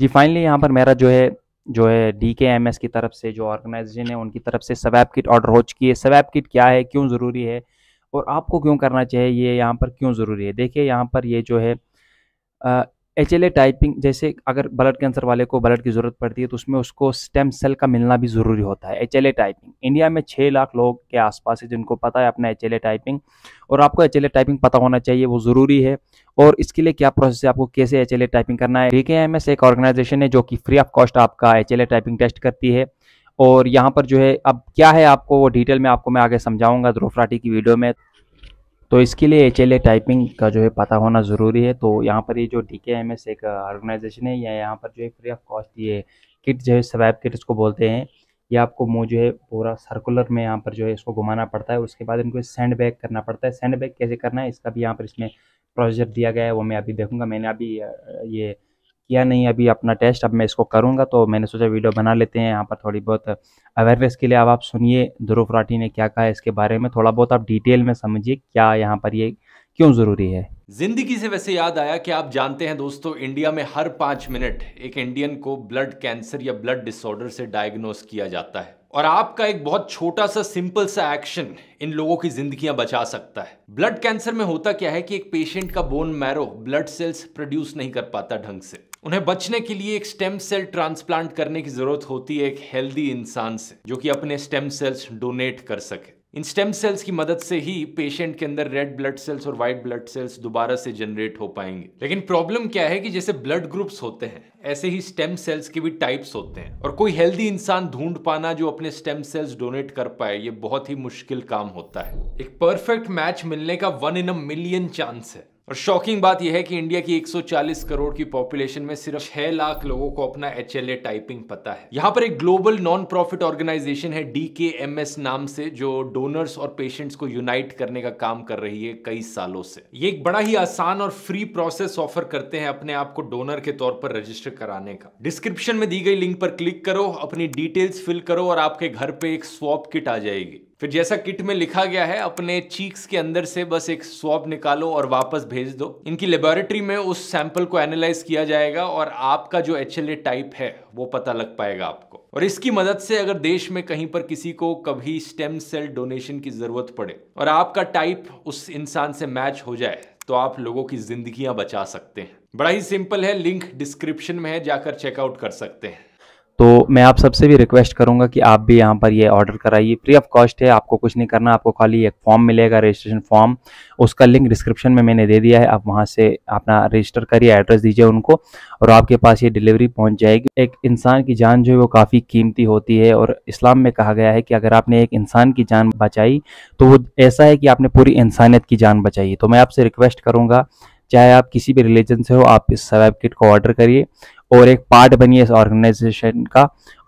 जी finally यहाँ पर मेरा जो है जो है डी के एम एस की तरफ से जो ऑर्गेनाइजेशन है उनकी तरफ से सवैब किट ऑर्डर हो चुकी है सवैब किट क्या है क्यों ज़रूरी है और आपको क्यों करना चाहिए ये यहाँ पर क्यों ज़रूरी है देखिए यहाँ पर ये जो है एच एल ए टाइपिंग जैसे अगर ब्लड कैंसर वाले को ब्लड की ज़रूरत पड़ती है तो उसमें उसको स्टेम सेल का मिलना भी ज़रूरी होता है H L A typing India में छः लाख लोग के आसपास है जिनको पता है अपना एच एल ए टाइपिंग और आपको एच एल ए टाइपिंग पता होना चाहिए वो ज़रूरी है और इसके लिए क्या प्रोसेस है आपको कैसे एच टाइपिंग करना है के एम एक ऑर्गेनाइजेशन है जो कि फ्री ऑफ कॉस्ट आपका एच टाइपिंग टेस्ट करती है और यहाँ पर जो है अब क्या है आपको वो डिटेल में आपको मैं आगे समझाऊंगा ध्रुफ्राटी की वीडियो में तो इसके लिए एच टाइपिंग का जो है पता होना ज़रूरी है तो यहाँ पर ये जो डी के एम एस एक ऑर्गेनाइजेशन है या यहाँ पर जो है फ्री ऑफ कॉस्ट ये किट जो है स्वैब किट इसको बोलते हैं ये आपको मुँह जो है पूरा सर्कुलर में यहाँ पर जो है इसको घुमाना पड़ता है उसके बाद इनको सेंड बैक करना पड़ता है सेंड बैक कैसे करना है इसका भी यहाँ पर इसमें प्रोसीजर दिया गया है वो मैं अभी देखूंगा मैंने अभी ये किया नहीं अभी अपना टेस्ट अब मैं इसको करूंगा तो मैंने सोचा वीडियो बना लेते हैं यहाँ पर थोड़ी बहुत अवेयरनेस के लिए अब आप सुनिए ध्रुव राठी ने क्या कहा इसके बारे में थोड़ा बहुत आप डिटेल में समझिए क्या यहाँ पर ये क्यों ज़रूरी है जिंदगी से वैसे याद आया कि आप जानते हैं दोस्तों इंडिया में हर पांच मिनट एक इंडियन को ब्लड कैंसर या ब्लड डिसऑर्डर से डायग्नोस किया जाता है और आपका एक बहुत छोटा सा सिंपल सा एक्शन इन लोगों की जिंदगियां बचा सकता है ब्लड कैंसर में होता क्या है कि एक पेशेंट का bone marrow blood cells produce नहीं कर पाता ढंग से उन्हें बचने के लिए एक स्टेम सेल ट्रांसप्लांट करने की जरूरत होती है एक हेल्दी इंसान से जो कि अपने स्टेम सेल्स डोनेट कर सके इन स्टेम सेल्स की मदद से ही पेशेंट के अंदर रेड ब्लड सेल्स और व्हाइट ब्लड सेल्स दोबारा से जनरेट हो पाएंगे लेकिन प्रॉब्लम क्या है कि जैसे ब्लड ग्रुप्स होते हैं ऐसे ही स्टेम सेल्स के भी टाइप्स होते हैं और कोई हेल्दी इंसान ढूंढ पाना जो अपने स्टेम सेल्स डोनेट कर पाए ये बहुत ही मुश्किल काम होता है एक परफेक्ट मैच मिलने का one in a million chance है और शॉकिंग बात यह है कि इंडिया की 140 करोड़ की पॉपुलेशन में सिर्फ 6 लाख लोगों को अपना एच टाइपिंग पता है यहाँ पर एक ग्लोबल नॉन प्रॉफिट ऑर्गेनाइजेशन है डी नाम से जो डोनर्स और पेशेंट्स को यूनाइट करने का काम कर रही है कई सालों से ये एक बड़ा ही आसान और फ्री प्रोसेस ऑफर करते हैं अपने आप को डोनर के तौर पर रजिस्टर कराने का डिस्क्रिप्शन में दी गई लिंक पर क्लिक करो अपनी डिटेल्स फिल करो और आपके घर पे एक स्वॉप किट आ जाएगी फिर जैसा किट में लिखा गया है अपने चीक्स के अंदर से बस एक स्वाब निकालो और वापस भेज दो इनकी लेबोरेटरी में उस सैंपल को एनालाइज किया जाएगा और आपका जो एच टाइप है वो पता लग पाएगा आपको और इसकी मदद से अगर देश में कहीं पर किसी को कभी स्टेम सेल डोनेशन की जरूरत पड़े और आपका टाइप उस इंसान से मैच हो जाए तो आप लोगों की जिंदगियां बचा सकते हैं बड़ा ही सिंपल है लिंक डिस्क्रिप्शन में है जाकर चेकआउट कर सकते हैं तो मैं आप सबसे भी रिक्वेस्ट करूंगा कि आप भी यहाँ पर ये ऑर्डर कराइए फ्री ऑफ कॉस्ट है आपको कुछ नहीं करना आपको खाली एक फॉर्म मिलेगा रजिस्ट्रेशन फॉर्म उसका लिंक डिस्क्रिप्शन में मैंने दे दिया है आप वहाँ से अपना रजिस्टर करिए एड्रेस दीजिए उनको और आपके पास ये डिलीवरी पहुँच जाएगी एक इंसान की जान जो है वो काफ़ी कीमती होती है और इस्लाम में कहा गया है कि अगर आपने एक इंसान की जान बचाई तो वो ऐसा है कि आपने पूरी इंसानियत की जान बचाई तो मैं आपसे रिक्वेस्ट करूँगा चाहे आप किसी भी रिलीजन से हो आप इस सर्वाइव किट को ऑर्डर करिए और एक पार्ट बनिए इस ऑर्गेनाइजेशन का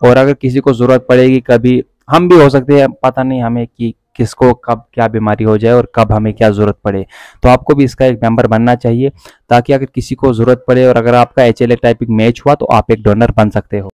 और अगर किसी को ज़रूरत पड़ेगी कभी हम भी हो सकते हैं पता नहीं हमें कि किसको कब क्या बीमारी हो जाए और कब हमें क्या ज़रूरत पड़े तो आपको भी इसका एक मेंबर बनना चाहिए ताकि अगर किसी को ज़रूरत पड़े और अगर आपका एच एल टाइप मैच हुआ तो आप एक डोनर बन सकते हो